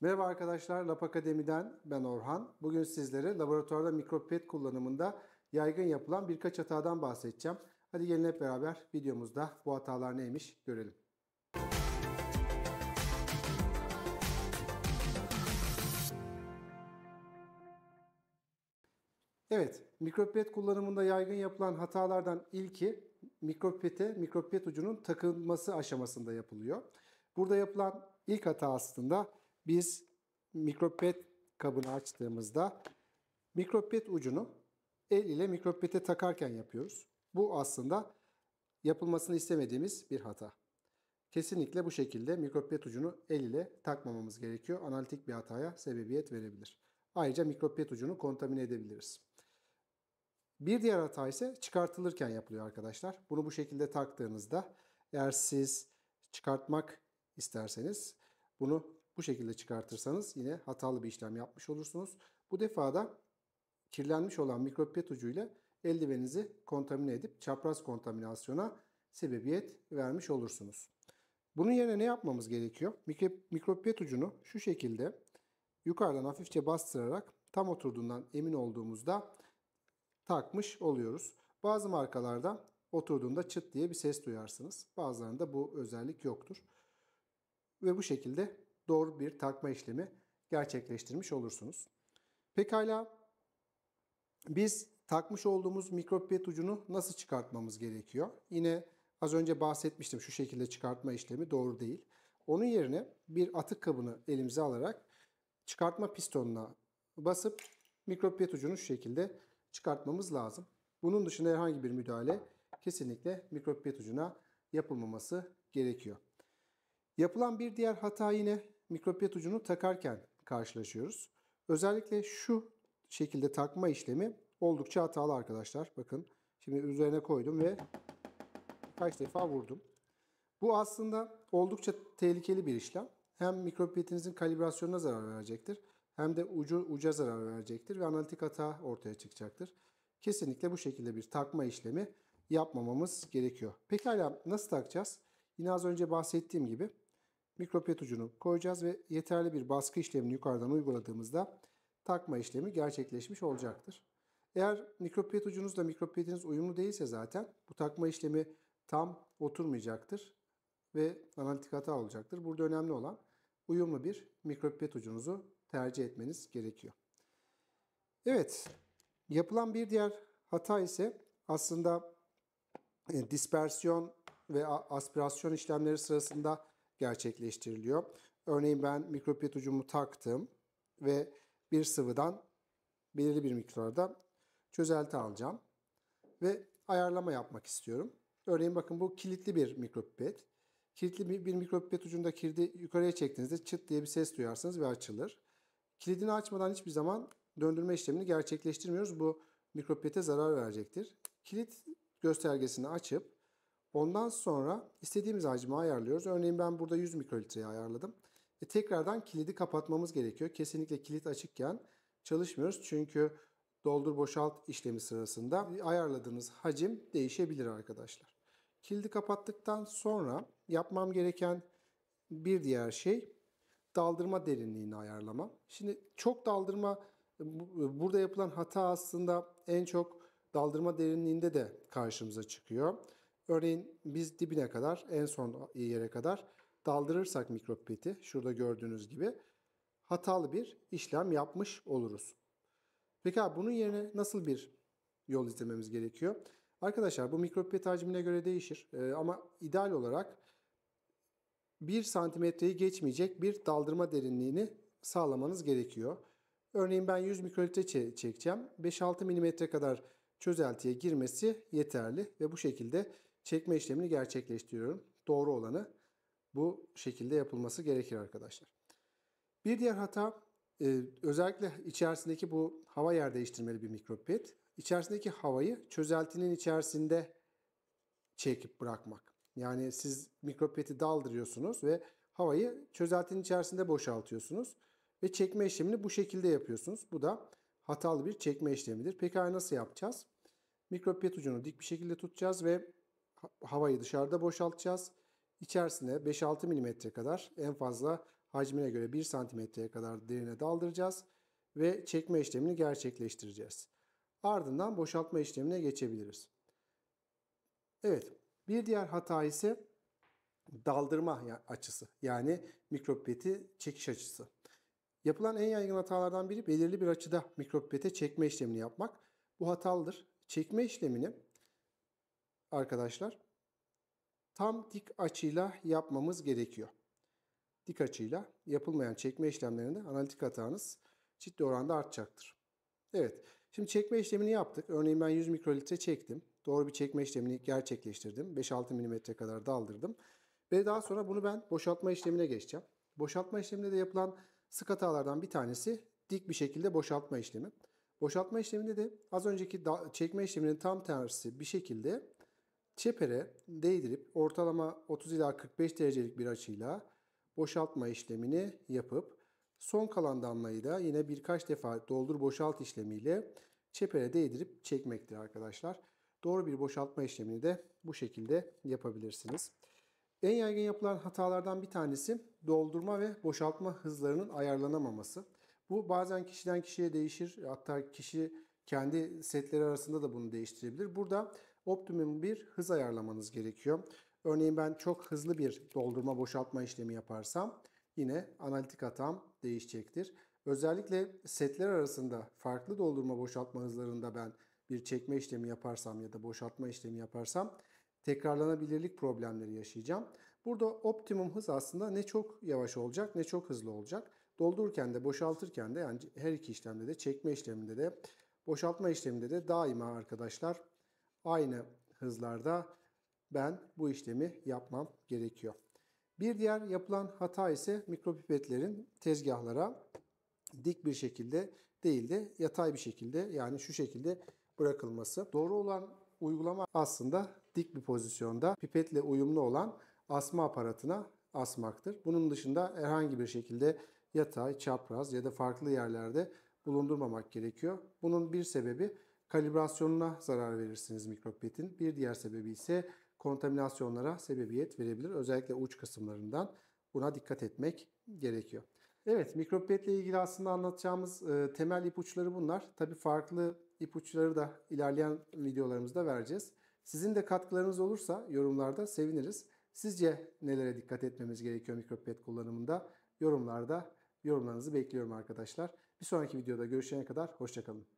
Merhaba arkadaşlar, Lab Akademi'den ben Orhan. Bugün sizlere laboratuvarda mikropipet kullanımında yaygın yapılan birkaç hatadan bahsedeceğim. Hadi gelin hep beraber videomuzda bu hatalar neymiş görelim. Evet, mikropipet kullanımında yaygın yapılan hatalardan ilki mikropipete mikropipet ucunun takılması aşamasında yapılıyor. Burada yapılan ilk hata aslında biz mikropet kabını açtığımızda mikropet ucunu el ile mikropete takarken yapıyoruz. Bu aslında yapılmasını istemediğimiz bir hata. Kesinlikle bu şekilde mikropet ucunu el ile takmamamız gerekiyor. Analitik bir hataya sebebiyet verebilir. Ayrıca mikropet ucunu kontamine edebiliriz. Bir diğer hata ise çıkartılırken yapılıyor arkadaşlar. Bunu bu şekilde taktığınızda eğer siz çıkartmak isterseniz bunu bu şekilde çıkartırsanız yine hatalı bir işlem yapmış olursunuz. Bu defa da kirlenmiş olan mikropipet ucuyla eldivenizi kontamine edip çapraz kontaminasyona sebebiyet vermiş olursunuz. Bunun yerine ne yapmamız gerekiyor? Mikropipet ucunu şu şekilde yukarıdan hafifçe bastırarak tam oturduğundan emin olduğumuzda takmış oluyoruz. Bazı markalarda oturduğunda çıt diye bir ses duyarsınız. Bazılarında bu özellik yoktur. Ve bu şekilde doğru bir takma işlemi gerçekleştirmiş olursunuz. Pekala biz takmış olduğumuz mikropipet ucunu nasıl çıkartmamız gerekiyor? Yine az önce bahsetmiştim şu şekilde çıkartma işlemi doğru değil. Onun yerine bir atık kabını elimize alarak çıkartma pistonuna basıp mikropipet ucunu şu şekilde çıkartmamız lazım. Bunun dışında herhangi bir müdahale kesinlikle mikropipet ucuna yapılmaması gerekiyor. Yapılan bir diğer hata yine mikropet ucunu takarken karşılaşıyoruz. Özellikle şu şekilde takma işlemi oldukça hatalı arkadaşlar. Bakın şimdi üzerine koydum ve kaç defa vurdum. Bu aslında oldukça tehlikeli bir işlem. Hem mikropiyetinizin kalibrasyonuna zarar verecektir hem de ucu uca zarar verecektir ve analitik hata ortaya çıkacaktır. Kesinlikle bu şekilde bir takma işlemi yapmamamız gerekiyor. Pekala nasıl takacağız? Yine az önce bahsettiğim gibi mikropet ucunu koyacağız ve yeterli bir baskı işlemini yukarıdan uyguladığımızda takma işlemi gerçekleşmiş olacaktır. Eğer mikropet ucunuzla mikropetiniz uyumlu değilse zaten bu takma işlemi tam oturmayacaktır ve analitik hata olacaktır. Burada önemli olan uyumlu bir mikropipet ucunuzu tercih etmeniz gerekiyor. Evet, yapılan bir diğer hata ise aslında e, dispersiyon ve aspirasyon işlemleri sırasında gerçekleştiriliyor. Örneğin ben mikropipet ucumu taktım ve bir sıvıdan belirli bir miktarda çözelti alacağım ve ayarlama yapmak istiyorum. Örneğin bakın bu kilitli bir mikropet, Kilitli bir, mikropet ucunda kirdi yukarıya çektiğinizde çıt diye bir ses duyarsınız ve açılır. Kilidini açmadan hiçbir zaman döndürme işlemini gerçekleştirmiyoruz. Bu mikropete zarar verecektir. Kilit göstergesini açıp Ondan sonra istediğimiz hacmi ayarlıyoruz. Örneğin ben burada 100 mikrolitreyi ayarladım. E tekrardan kilidi kapatmamız gerekiyor. Kesinlikle kilit açıkken çalışmıyoruz. Çünkü doldur boşalt işlemi sırasında ayarladığınız hacim değişebilir arkadaşlar. Kilidi kapattıktan sonra yapmam gereken bir diğer şey daldırma derinliğini ayarlama. Şimdi çok daldırma burada yapılan hata aslında en çok daldırma derinliğinde de karşımıza çıkıyor. Örneğin biz dibine kadar en son yere kadar daldırırsak mikrop şurada gördüğünüz gibi hatalı bir işlem yapmış oluruz. Peki abi bunun yerine nasıl bir yol izlememiz gerekiyor? Arkadaşlar bu mikrop hacmine göre değişir ee, ama ideal olarak 1 santimetreyi geçmeyecek bir daldırma derinliğini sağlamanız gerekiyor. Örneğin ben 100 mikrolitre çekeceğim. 5-6 milimetre kadar çözeltiye girmesi yeterli ve bu şekilde çekme işlemini gerçekleştiriyorum. Doğru olanı bu şekilde yapılması gerekir arkadaşlar. Bir diğer hata e, özellikle içerisindeki bu hava yer değiştirmeli bir mikropet pet. İçerisindeki havayı çözeltinin içerisinde çekip bırakmak. Yani siz mikropeti peti daldırıyorsunuz ve havayı çözeltinin içerisinde boşaltıyorsunuz. Ve çekme işlemini bu şekilde yapıyorsunuz. Bu da hatalı bir çekme işlemidir. Peki nasıl yapacağız? Mikropet ucunu dik bir şekilde tutacağız ve havayı dışarıda boşaltacağız. İçerisine 5-6 mm kadar en fazla hacmine göre 1 santimetreye kadar derine daldıracağız ve çekme işlemini gerçekleştireceğiz. Ardından boşaltma işlemine geçebiliriz. Evet, bir diğer hata ise daldırma açısı yani mikrop çekiş açısı. Yapılan en yaygın hatalardan biri belirli bir açıda mikrop çekme işlemini yapmak. Bu hatalıdır. Çekme işlemini arkadaşlar tam dik açıyla yapmamız gerekiyor. Dik açıyla yapılmayan çekme işlemlerinde analitik hatanız ciddi oranda artacaktır. Evet, şimdi çekme işlemini yaptık. Örneğin ben 100 mikrolitre çektim. Doğru bir çekme işlemini gerçekleştirdim. 5-6 milimetre kadar daldırdım. Ve daha sonra bunu ben boşaltma işlemine geçeceğim. Boşaltma işleminde de yapılan sık hatalardan bir tanesi dik bir şekilde boşaltma işlemi. Boşaltma işleminde de az önceki çekme işleminin tam tersi bir şekilde Çepere değdirip ortalama 30 ila 45 derecelik bir açıyla boşaltma işlemini yapıp son kalan damlayı da yine birkaç defa doldur boşalt işlemiyle çepere değdirip çekmektir arkadaşlar. Doğru bir boşaltma işlemini de bu şekilde yapabilirsiniz. En yaygın yapılan hatalardan bir tanesi doldurma ve boşaltma hızlarının ayarlanamaması. Bu bazen kişiden kişiye değişir. Hatta kişi kendi setleri arasında da bunu değiştirebilir. Burada optimum bir hız ayarlamanız gerekiyor. Örneğin ben çok hızlı bir doldurma boşaltma işlemi yaparsam yine analitik hatam değişecektir. Özellikle setler arasında farklı doldurma boşaltma hızlarında ben bir çekme işlemi yaparsam ya da boşaltma işlemi yaparsam tekrarlanabilirlik problemleri yaşayacağım. Burada optimum hız aslında ne çok yavaş olacak ne çok hızlı olacak. Doldururken de boşaltırken de yani her iki işlemde de çekme işleminde de boşaltma işleminde de daima arkadaşlar aynı hızlarda ben bu işlemi yapmam gerekiyor. Bir diğer yapılan hata ise mikropipetlerin tezgahlara dik bir şekilde değil de yatay bir şekilde yani şu şekilde bırakılması. Doğru olan uygulama aslında dik bir pozisyonda pipetle uyumlu olan asma aparatına asmaktır. Bunun dışında herhangi bir şekilde yatay, çapraz ya da farklı yerlerde bulundurmamak gerekiyor. Bunun bir sebebi kalibrasyonuna zarar verirsiniz mikropetin Bir diğer sebebi ise kontaminasyonlara sebebiyet verebilir. Özellikle uç kısımlarından buna dikkat etmek gerekiyor. Evet, mikropetle ilgili aslında anlatacağımız e, temel ipuçları bunlar. tabi farklı ipuçları da ilerleyen videolarımızda vereceğiz. Sizin de katkılarınız olursa yorumlarda seviniriz. Sizce nelere dikkat etmemiz gerekiyor mikropet kullanımında? Yorumlarda yorumlarınızı bekliyorum arkadaşlar. Bir sonraki videoda görüşene kadar hoşçakalın.